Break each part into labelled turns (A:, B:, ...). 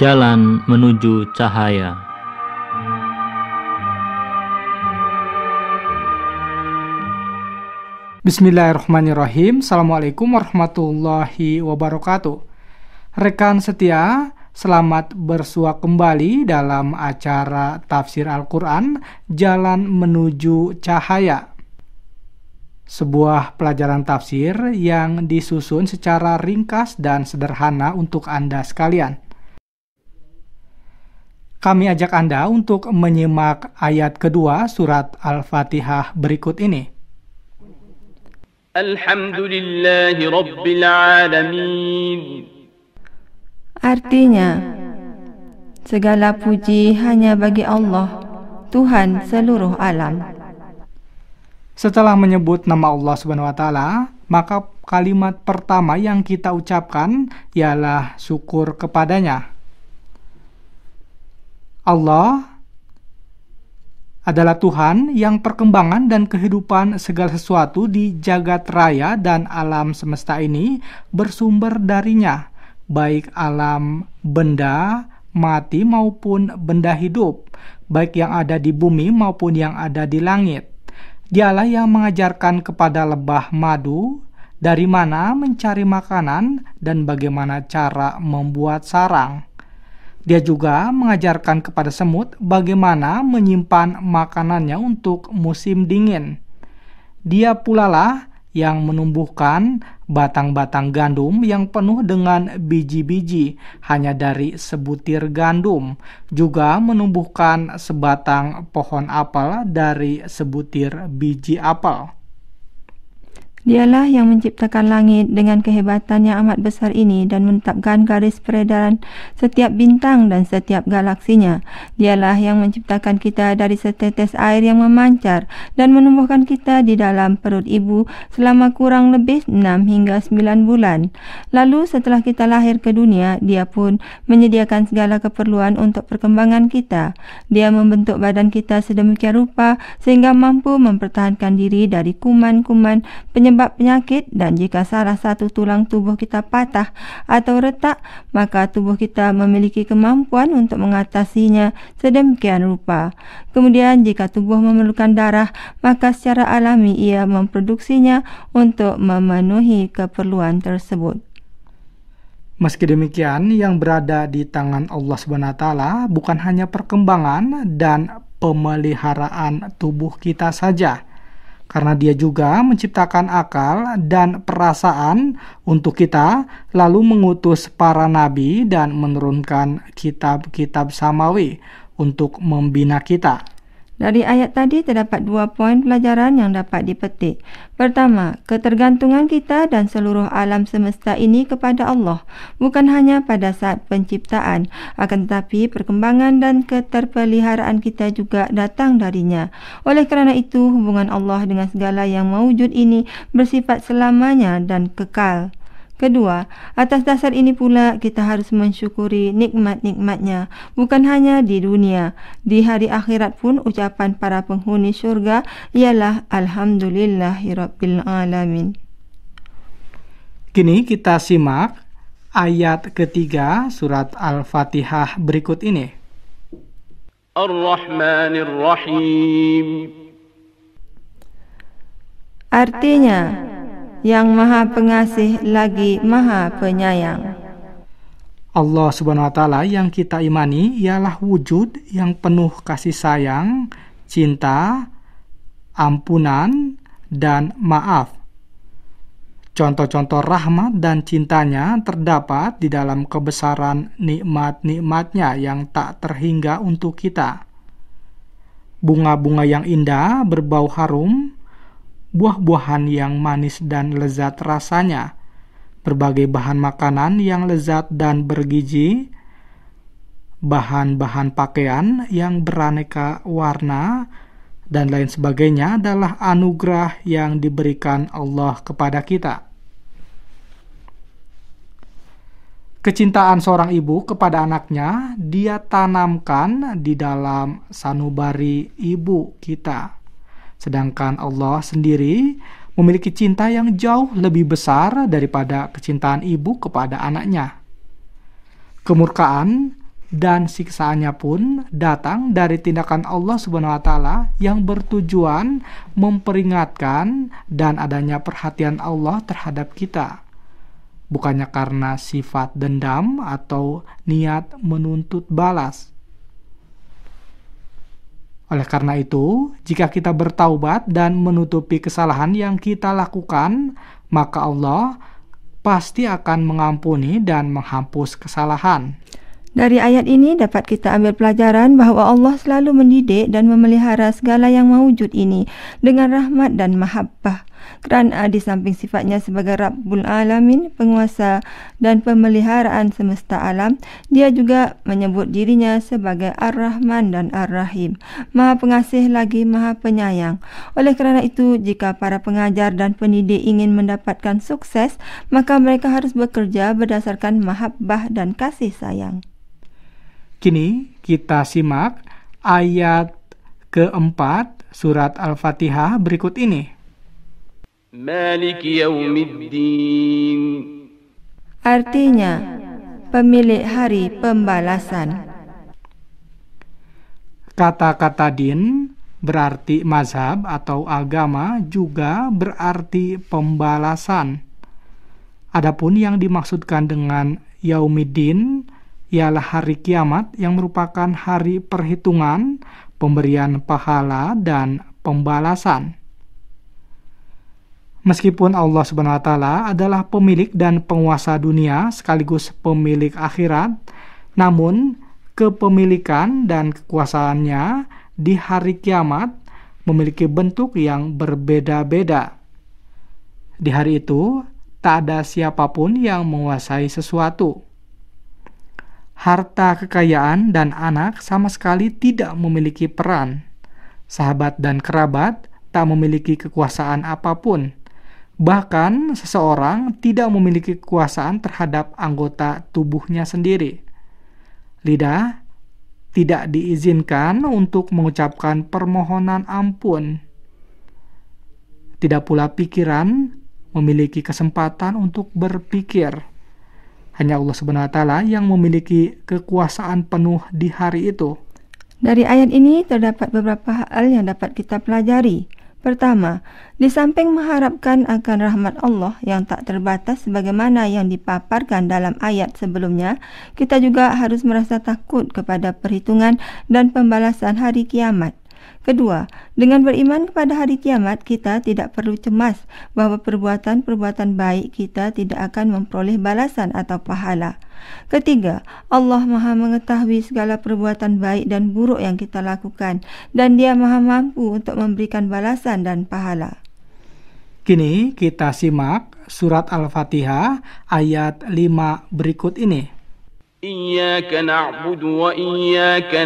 A: Jalan menuju cahaya. Bismillahirrahmanirrahim. Assalamualaikum warahmatullahi wabarakatuh. Rekan setia, selamat bersua kembali dalam acara tafsir Al-Quran Jalan Menuju Cahaya. Sebuah pelajaran tafsir yang disusun secara ringkas dan sederhana untuk Anda sekalian. Kami ajak Anda untuk menyimak ayat kedua surat Al-Fatihah berikut ini.
B: Artinya, segala puji hanya bagi Allah, Tuhan seluruh alam.
A: Setelah menyebut nama Allah Subhanahu wa taala, maka kalimat pertama yang kita ucapkan ialah syukur kepadanya. Allah adalah Tuhan yang perkembangan dan kehidupan segala sesuatu di jagat raya dan alam semesta ini bersumber darinya, baik alam benda mati maupun benda hidup, baik yang ada di bumi maupun yang ada di langit. Dialah yang mengajarkan kepada lebah madu dari mana mencari makanan dan bagaimana cara membuat sarang dia juga mengajarkan kepada semut bagaimana menyimpan makanannya untuk musim dingin. Dia pula lah yang menumbuhkan batang-batang gandum yang penuh dengan biji-biji hanya dari sebutir gandum, juga menumbuhkan sebatang pohon apel dari sebutir biji apel.
B: Dialah yang menciptakan langit dengan kehebatan yang amat besar ini dan menetapkan garis peredaran setiap bintang dan setiap galaksinya. Dialah yang menciptakan kita dari setetes air yang memancar dan menumbuhkan kita di dalam perut ibu selama kurang lebih 6 hingga 9 bulan. Lalu setelah kita lahir ke dunia, dia pun menyediakan segala keperluan untuk perkembangan kita. Dia membentuk badan kita sedemikian rupa sehingga mampu mempertahankan diri dari kuman-kuman penyakit penyebab penyakit dan jika salah satu tulang tubuh kita patah atau retak, maka tubuh kita memiliki kemampuan untuk mengatasinya sedemikian rupa. Kemudian jika tubuh memerlukan darah, maka secara alami ia memproduksinya untuk memenuhi keperluan tersebut.
A: Meski demikian, yang berada di tangan Allah SWT bukan hanya perkembangan dan pemeliharaan tubuh kita saja, karena dia juga menciptakan akal dan perasaan untuk kita, lalu mengutus para nabi dan menurunkan kitab-kitab
B: samawi untuk membina kita. Dari ayat tadi terdapat dua poin pelajaran yang dapat dipetik. Pertama, ketergantungan kita dan seluruh alam semesta ini kepada Allah bukan hanya pada saat penciptaan, akan tetapi perkembangan dan keterpeliharaan kita juga datang darinya. Oleh kerana itu, hubungan Allah dengan segala yang mewujud ini bersifat selamanya dan kekal. Kedua, atas dasar ini pula kita harus mensyukuri nikmat-nikmatnya, bukan hanya di dunia. Di hari akhirat pun ucapan para penghuni syurga ialah Alhamdulillahirrabbilalamin.
A: Kini kita simak ayat ketiga surat Al-Fatihah berikut ini. Ar-Rahmanir Rahim.
B: Artinya, yang Maha Pengasih lagi Maha Penyayang. Allah Subhanahu wa taala yang kita imani
A: ialah wujud yang penuh kasih sayang, cinta, ampunan dan maaf. Contoh-contoh rahmat dan cintanya terdapat di dalam kebesaran nikmat-nikmatnya yang tak terhingga untuk kita. Bunga-bunga yang indah berbau harum buah-buahan yang manis dan lezat rasanya, berbagai bahan makanan yang lezat dan bergizi, bahan-bahan pakaian yang beraneka warna, dan lain sebagainya adalah anugerah yang diberikan Allah kepada kita. Kecintaan seorang ibu kepada anaknya, dia tanamkan di dalam sanubari ibu kita. Sedangkan Allah sendiri memiliki cinta yang jauh lebih besar daripada kecintaan ibu kepada anaknya. Kemurkaan dan siksaannya pun datang dari tindakan Allah Subhanahu wa taala yang bertujuan memperingatkan dan adanya perhatian Allah terhadap kita. Bukannya karena sifat dendam atau niat menuntut balas. Oleh karena itu, jika kita bertaubat dan menutupi kesalahan yang kita lakukan, maka Allah pasti akan mengampuni dan menghapus kesalahan.
B: Dari ayat ini dapat kita ambil pelajaran bahwa Allah selalu mendidik dan memelihara segala yang mewujud ini dengan rahmat dan mahabbah. Kerana ah, di samping sifatnya sebagai Rabbul Alamin, penguasa dan pemeliharaan semesta alam, dia juga menyebut dirinya sebagai Ar-Rahman dan Ar-Rahim, Maha Pengasih lagi Maha Penyayang. Oleh kerana itu, jika para pengajar dan pendidik ingin mendapatkan sukses, maka mereka harus bekerja berdasarkan mahabbah dan kasih sayang.
A: Kini kita simak ayat keempat surat Al-Fatihah
B: berikut ini. Malik yaumiddin. Artinya, pemilik hari pembalasan.
A: Kata-kata din berarti mazhab atau agama juga berarti pembalasan. Adapun yang dimaksudkan dengan Yaumiddin ialah hari kiamat yang merupakan hari perhitungan, pemberian pahala, dan pembalasan. Meskipun Allah Subhanahu wa taala adalah pemilik dan penguasa dunia sekaligus pemilik akhirat, namun kepemilikan dan kekuasaannya di hari kiamat memiliki bentuk yang berbeda-beda. Di hari itu, tak ada siapapun yang menguasai sesuatu. Harta, kekayaan, dan anak sama sekali tidak memiliki peran. Sahabat dan kerabat tak memiliki kekuasaan apapun Bahkan seseorang tidak memiliki kekuasaan terhadap anggota tubuhnya sendiri. Lidah tidak diizinkan untuk mengucapkan permohonan ampun. Tidak pula pikiran memiliki kesempatan untuk berpikir. Hanya Allah Subhanahu wa taala yang memiliki kekuasaan penuh di
B: hari itu. Dari ayat ini terdapat beberapa hal yang dapat kita pelajari. Pertama, di samping mengharapkan akan rahmat Allah yang tak terbatas sebagaimana yang dipaparkan dalam ayat sebelumnya, kita juga harus merasa takut kepada perhitungan dan pembalasan hari kiamat. Kedua, dengan beriman kepada hari kiamat, kita tidak perlu cemas bahwa perbuatan-perbuatan baik kita tidak akan memperoleh balasan atau pahala. Ketiga, Allah Maha Mengetahui segala perbuatan baik dan buruk yang kita lakukan, dan Dia Maha Mampu untuk memberikan balasan dan pahala.
A: Kini kita simak surat Al-Fatihah ayat 5 berikut ini.
B: Iyaka na'budu wa iyaka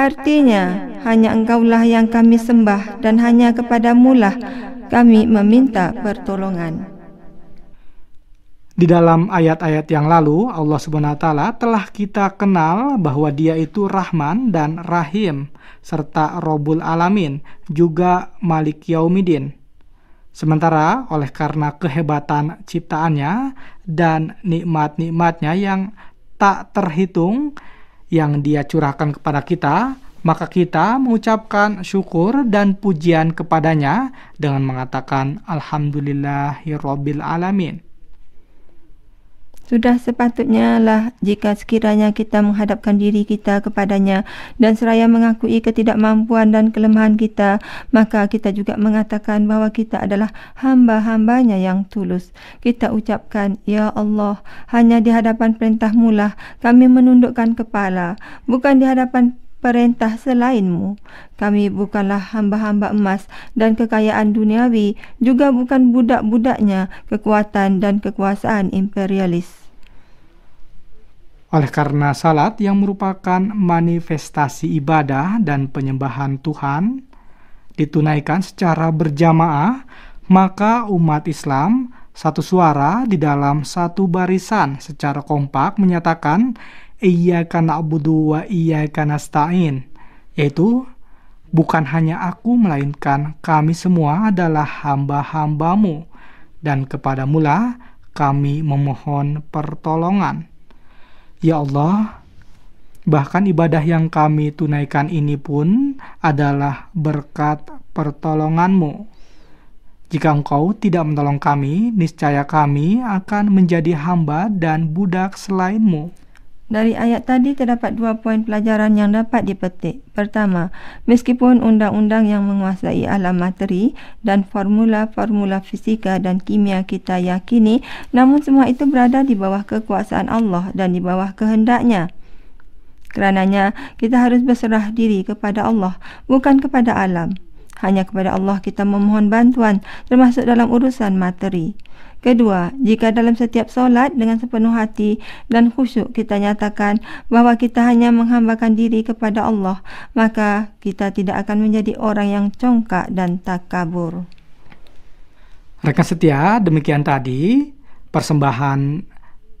B: Artinya, hanya engkaulah yang kami sembah dan hanya kepadamulah kami meminta pertolongan.
A: Di dalam ayat-ayat yang lalu, Allah Subhanahu wa taala telah kita kenal bahwa Dia itu Rahman dan Rahim serta Robul Alamin, juga Malik Yaumidin. Sementara oleh karena kehebatan ciptaannya dan nikmat-nikmatnya yang tak terhitung, yang dia curahkan kepada kita, maka kita mengucapkan syukur dan pujian kepadanya dengan mengatakan Alhamdulillahirrabbil alamin.
B: Sudah sepatutnya lah jika sekiranya kita menghadapkan diri kita kepadanya dan seraya mengakui ketidakmampuan dan kelemahan kita, maka kita juga mengatakan bahwa kita adalah hamba-hambanya yang tulus. Kita ucapkan, Ya Allah, hanya di hadapan perintahmu lah kami menundukkan kepala, bukan di hadapan perintah selainmu. Kami bukanlah hamba-hamba emas dan kekayaan duniawi, juga bukan budak-budaknya kekuatan dan kekuasaan imperialis.
A: Oleh karena salat yang merupakan manifestasi ibadah dan penyembahan Tuhan ditunaikan secara berjamaah, maka umat Islam satu suara di dalam satu barisan secara kompak menyatakan iyyaka na'budu wa iyyaka nasta'in, yaitu bukan hanya aku melainkan kami semua adalah hamba-hambamu dan kepadamulah kami memohon pertolongan. Ya Allah, bahkan ibadah yang kami tunaikan ini pun adalah berkat pertolonganmu. Jika engkau tidak menolong kami, niscaya kami akan menjadi hamba dan budak selainmu.
B: Dari ayat tadi terdapat dua poin pelajaran yang dapat dipetik. Pertama, meskipun undang-undang yang menguasai alam materi dan formula-formula fisika dan kimia kita yakini, namun semua itu berada di bawah kekuasaan Allah dan di bawah kehendaknya. Kerananya, kita harus berserah diri kepada Allah, bukan kepada alam. Hanya kepada Allah kita memohon bantuan termasuk dalam urusan materi. Kedua, jika dalam setiap solat dengan sepenuh hati dan khusyuk kita nyatakan bahwa kita hanya menghambakan diri kepada Allah, maka kita tidak akan menjadi orang yang congkak dan takabur.
A: Rekan setia, demikian tadi persembahan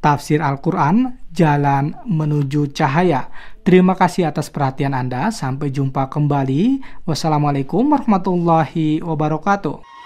A: tafsir Al-Quran Jalan Menuju Cahaya Terima kasih atas perhatian Anda. Sampai jumpa kembali. Wassalamualaikum warahmatullahi wabarakatuh.